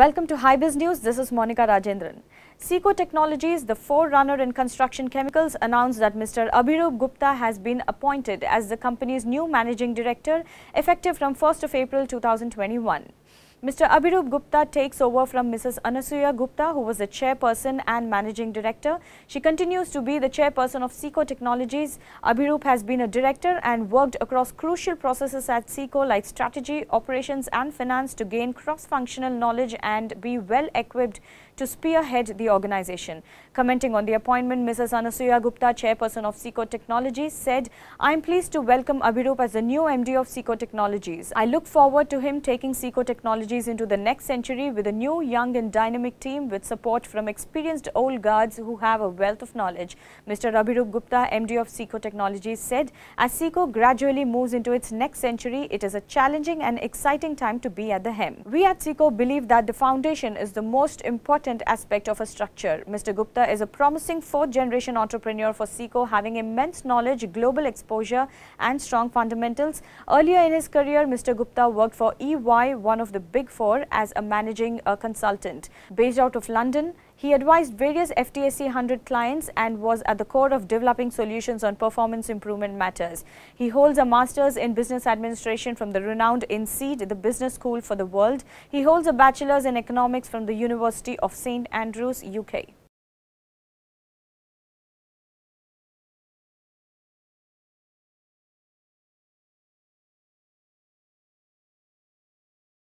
Welcome to HiBiz News. This is Monica Rajendran. Seco Technologies, the forerunner in construction chemicals, announced that Mr. Abhirup Gupta has been appointed as the company's new managing director effective from 1st of April 2021. Mr. Abhirup Gupta takes over from Mrs. Anasuya Gupta, who was the chairperson and managing director. She continues to be the chairperson of SECO Technologies. Abhirup has been a director and worked across crucial processes at SECO like strategy, operations and finance to gain cross-functional knowledge and be well equipped to spearhead the organization. Commenting on the appointment, Mrs. Anasuya Gupta, chairperson of SECO Technologies, said, I am pleased to welcome Abhirup as the new MD of SECO Technologies. I look forward to him taking SECO Technologies strategies into the next century with a new, young and dynamic team with support from experienced old guards who have a wealth of knowledge. Mr. Rabirup Gupta, MD of SECO Technologies said, as SECO gradually moves into its next century, it is a challenging and exciting time to be at the helm. We at SECO believe that the foundation is the most important aspect of a structure. Mr. Gupta is a promising fourth-generation entrepreneur for SECO having immense knowledge, global exposure and strong fundamentals. Earlier in his career, Mr. Gupta worked for EY, one of the big Big Four as a managing uh, consultant. Based out of London, he advised various FTSE 100 clients and was at the core of developing solutions on performance improvement matters. He holds a master's in business administration from the renowned INSEAD, the business school for the world. He holds a bachelor's in economics from the University of St. Andrews, UK.